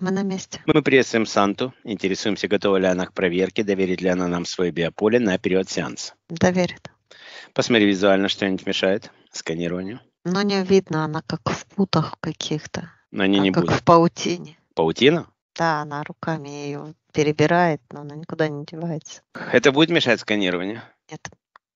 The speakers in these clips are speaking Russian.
Мы на месте. Мы приветствуем Санту, интересуемся, готова ли она к проверке, доверит ли она нам свое биополе на период сеанса. Доверит. Посмотри визуально, что-нибудь мешает сканированию. Но ну, не видно, она как в путах каких-то. Но они она не как будут. в паутине. Паутина? Да, она руками ее перебирает, но она никуда не девается. Это будет мешать сканированию? Нет.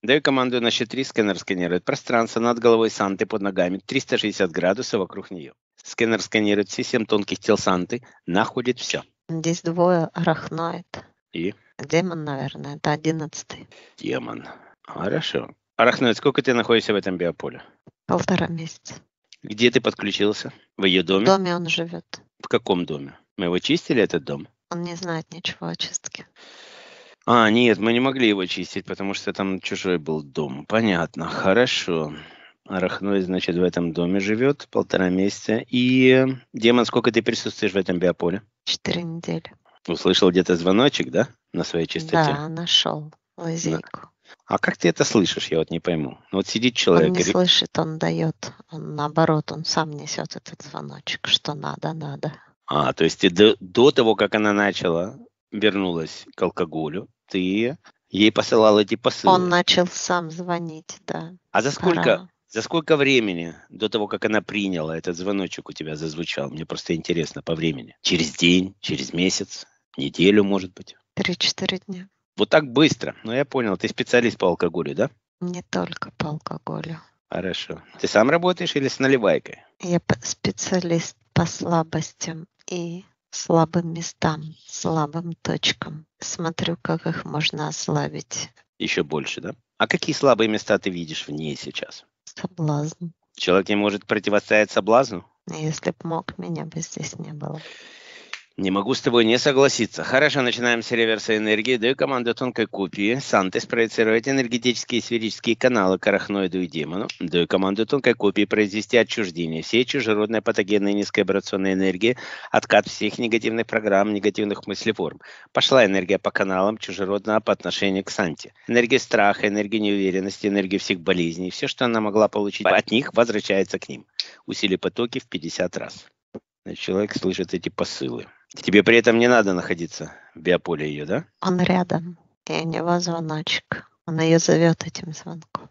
Даю команду на счет 3, сканер сканирует пространство над головой Санты под ногами 360 градусов вокруг нее. Сканер сканирует все семь тонких тел Санты, находит все. Здесь двое арахноид. И? Демон, наверное, это одиннадцатый. Демон. Хорошо. Арахноид, сколько ты находишься в этом биополе? Полтора месяца. Где ты подключился? В ее доме? В доме он живет. В каком доме? Мы его чистили, этот дом? Он не знает ничего о чистке. А, нет, мы не могли его чистить, потому что там чужой был дом. Понятно, хорошо. Арахной, значит, в этом доме живет полтора месяца. И, Демон, сколько ты присутствуешь в этом биополе? Четыре недели. Услышал где-то звоночек, да? На своей чистоте? Да, нашел лазейку. А как ты это слышишь? Я вот не пойму. Ну, вот сидит человек... Он не и... слышит, он дает. Он, наоборот, он сам несет этот звоночек, что надо, надо. А, то есть ты до, до того, как она начала, вернулась к алкоголю, ты ей посылал эти посылки. Он начал сам звонить, да. А за сколько, за сколько времени до того, как она приняла этот звоночек у тебя зазвучал? Мне просто интересно по времени. Через день, через месяц, неделю, может быть? Три-четыре дня. Вот так быстро. Ну, я понял, ты специалист по алкоголю, да? Не только по алкоголю. Хорошо. Ты сам работаешь или с наливайкой? Я специалист по слабостям и слабым местам, слабым точкам. Смотрю, как их можно ослабить. Еще больше, да? А какие слабые места ты видишь в ней сейчас? Соблазн. Человек не может противостоять соблазну? Если б мог, меня бы здесь не было. Не могу с тобой не согласиться. Хорошо, начинаем с реверса энергии. Даю команду тонкой копии. Сантес проецировать энергетические и сферические каналы к арахноиду и демону. Даю команду тонкой копии произвести отчуждение всей чужеродной патогенной низковибрационной энергии, откат всех негативных программ, негативных мыслеформ. Пошла энергия по каналам чужеродного по отношению к Санте. Энергия страха, энергия неуверенности, энергия всех болезней. Все, что она могла получить от них, возвращается к ним. Усили потоки в 50 раз. Человек слышит эти посылы. Тебе при этом не надо находиться в биополе ее, да? Он рядом. И у него звоночек. Он ее зовет этим звонком.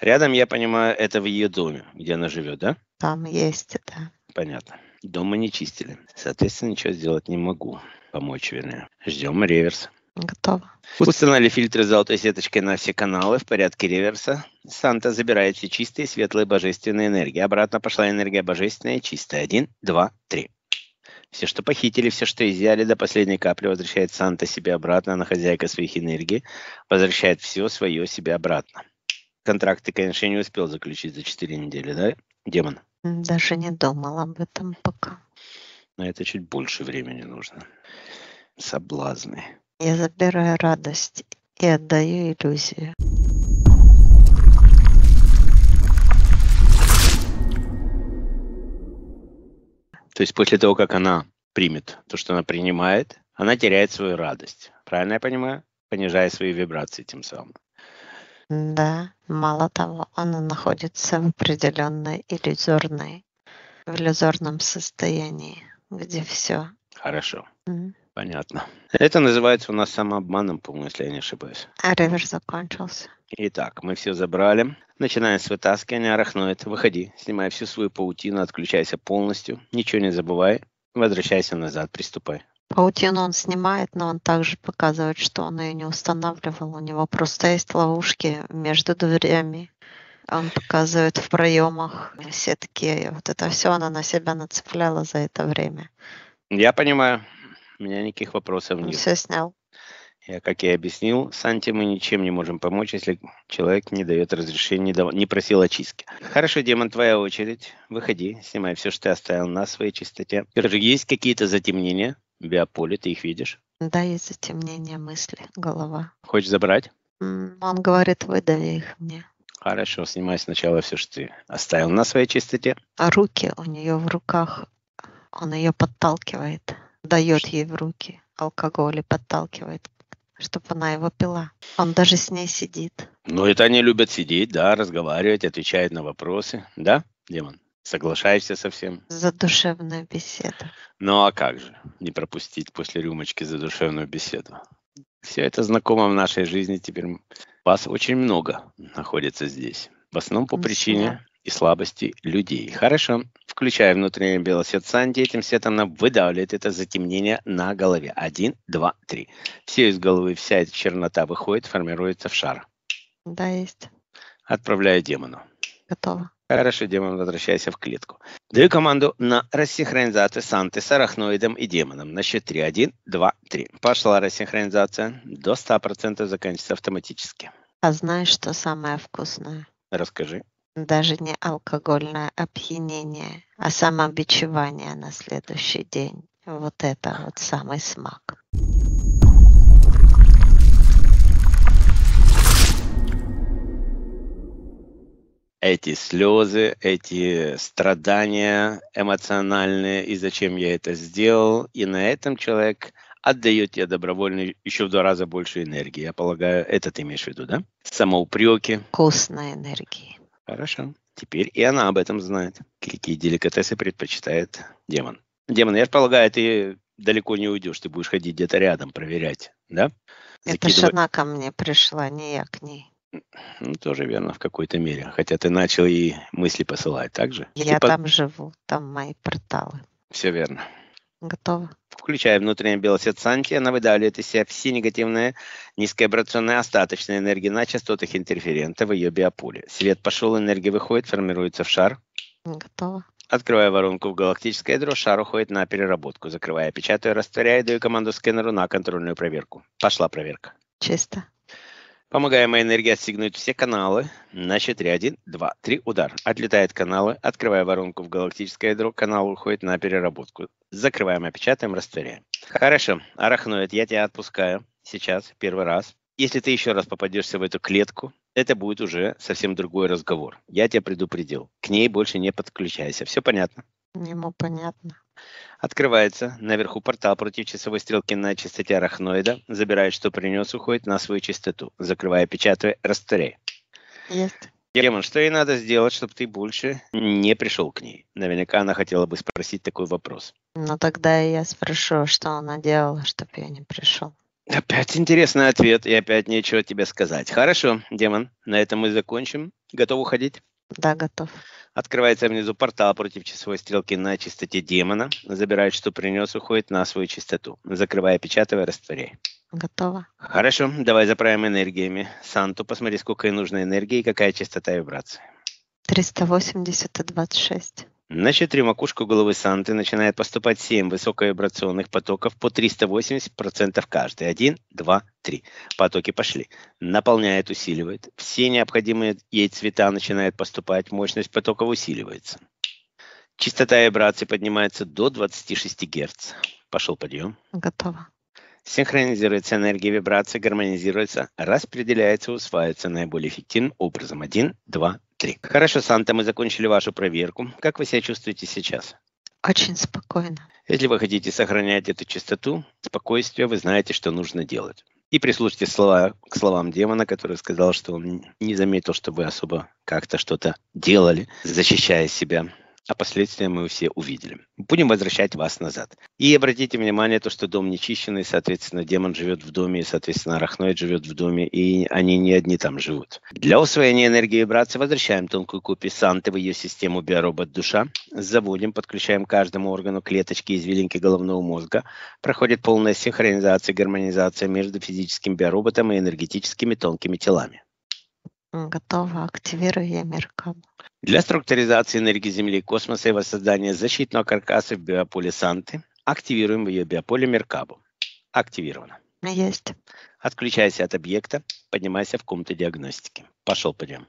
Рядом, я понимаю, это в ее доме, где она живет, да? Там есть, да. Понятно. Дома не чистили. Соответственно, ничего сделать не могу. Помочь, вернее. Ждем реверс. Готово. Установили фильтры золотой сеточкой на все каналы в порядке реверса. Санта забирает все чистые, светлые, божественные энергии. Обратно пошла энергия божественная, чистая. Один, два, три. Все, что похитили, все, что изъяли до последней капли, возвращает Санта себе обратно, она хозяйка своих энергий, возвращает все свое себе обратно. Контракт ты, конечно, не успел заключить за 4 недели, да, демон? Даже не думал об этом пока. На это чуть больше времени нужно. Соблазны. Я забираю радость и отдаю иллюзию. То есть после того, как она примет то, что она принимает, она теряет свою радость. Правильно я понимаю? Понижая свои вибрации тем самым. Да, мало того, она находится в определенной иллюзорной, в иллюзорном состоянии, где все. Хорошо. Mm. Понятно. Это называется у нас самообманом, по-моему, если я не ошибаюсь. А реверс закончился. Итак, мы все забрали. Начинаем с вытаскивания арахноид. Выходи, снимай всю свою паутину, отключайся полностью. Ничего не забывай. Возвращайся назад, приступай. Паутину он снимает, но он также показывает, что он ее не устанавливал. У него просто есть ловушки между дверями. Он показывает в проемах сетки. Вот это все она на себя нацепляла за это время. Я понимаю. У меня никаких вопросов нет. Он все снял. Я, э, Как я объяснил, Санте мы ничем не можем помочь, если человек не дает разрешения, не, дав... не просил очистки. Хорошо, Демон, твоя очередь. Выходи, снимай все, что ты оставил на своей чистоте. Скажи, есть какие-то затемнения в биополе, ты их видишь? Да, есть затемнения мысли, голова. Хочешь забрать? Он говорит, выдави их мне. Хорошо, снимай сначала все, что ты оставил на своей чистоте. А руки у нее в руках, он ее подталкивает, дает ей в руки алкоголь и подталкивает чтобы она его пила. Он даже с ней сидит. Ну, это они любят сидеть, да, разговаривать, отвечать на вопросы. Да, Демон? Соглашаешься со всем? За душевную беседу. Ну а как же не пропустить после рюмочки за душевную беседу? Все это знакомо в нашей жизни теперь. Вас очень много находится здесь. В основном по причине и слабости людей. Хорошо. Включая внутренний белосвет Санди, этим светом она выдавливает это затемнение на голове. Один, два, три. Все из головы, вся эта чернота выходит, формируется в шар. Да, есть. Отправляю демону. Готово. Хорошо, демон, возвращайся в клетку. Даю команду на рассинхронизацию Санты с арахноидом и демоном. На счет 3. 1, 2, 3. Пошла рассинхронизация. До 100% заканчивается автоматически. А знаешь, что самое вкусное? Расскажи даже не алкогольное опьянение, а самобичевание на следующий день. Вот это вот самый смак. эти слезы, эти страдания эмоциональные, и зачем я это сделал. И на этом человек отдает тебе добровольно еще в два раза больше энергии. Я полагаю, это ты имеешь в виду, да? Самоупреки. Вкусной энергии. Хорошо. Теперь и она об этом знает. Какие деликатесы предпочитает демон. Демон, я полагаю, ты далеко не уйдешь. Ты будешь ходить где-то рядом, проверять, да? Закидывать... Это жена ко мне пришла, не я к ней. Ну, тоже верно, в какой-то мере. Хотя ты начал и мысли посылать, так же? Я ты там по... живу, там мои порталы. Все верно. Готово. Включая внутренний белосет Санти, она выдавливает из себя все негативные низковибрационные остаточные энергии на частотах интерферента в ее биополе. Свет пошел, энергия выходит, формируется в шар. Готово. Открывая воронку в галактическое ядро, шар уходит на переработку. Закрывая, печатаю, растворяю, даю команду скэнеру на контрольную проверку. Пошла проверка. Чисто. Помогаемая энергия отстегнуть все каналы. На счет 1, 2, 3, удар. Отлетает каналы, открывая воронку в галактическое ядро, канал уходит на переработку. Закрываем, опечатаем, растворяем. Хорошо, арахноид, я тебя отпускаю сейчас, первый раз. Если ты еще раз попадешься в эту клетку, это будет уже совсем другой разговор. Я тебя предупредил. К ней больше не подключайся. Все понятно? Ему понятно. Открывается наверху портал против часовой стрелки на частоте арахноида, забирает, что принес, уходит на свою частоту, закрывая, печатая, растворяя. Демон, что ей надо сделать, чтобы ты больше не пришел к ней? Наверняка она хотела бы спросить такой вопрос. Ну тогда я спрошу, что она делала, чтобы я не пришел. Опять интересный ответ, и опять нечего тебе сказать. Хорошо, демон, на этом мы закончим. Готов уходить? Да, готов. Открывается внизу портал против часовой стрелки на чистоте демона. Забирает, что принес, уходит на свою чистоту. Закрывая, печатывая, растворяй. Готово. Хорошо, давай заправим энергиями. Санту, посмотри, сколько ей нужно энергии и какая частота вибрации. 380 и 26. На 4 макушку головы Санты начинает поступать 7 высоковибрационных потоков по 380% каждый. 1, 2, 3. Потоки пошли. Наполняет, усиливает. Все необходимые ей цвета начинают поступать. Мощность потока усиливается. Частота вибрации поднимается до 26 Гц. Пошел подъем. Готово. Синхронизируется энергия вибрации, гармонизируется, распределяется, усваивается наиболее эффективным образом. 1, 2, Три. Хорошо, Санта, мы закончили вашу проверку. Как вы себя чувствуете сейчас? Очень спокойно. Если вы хотите сохранять эту чистоту, спокойствие, вы знаете, что нужно делать. И прислушайте слова к словам демона, который сказал, что он не заметил, что вы особо как-то что-то делали, защищая себя а последствия мы все увидели. Будем возвращать вас назад. И обратите внимание, то, что дом нечищенный, соответственно, демон живет в доме, и, соответственно, арахноид живет в доме, и они не одни там живут. Для усвоения энергии вибрации возвращаем тонкую копию Санты в ее систему биоробот душа, заводим, подключаем каждому органу клеточки из виленьки головного мозга, проходит полная синхронизация, гармонизация между физическим биороботом и энергетическими тонкими телами готово, активируя Меркаб. Для структуризации энергии Земли и космоса и воссоздания защитного каркаса в биополе Санты активируем в ее биополе Меркабу. Активировано. Есть. Отключайся от объекта, поднимайся в комнату диагностики. Пошел, подъем.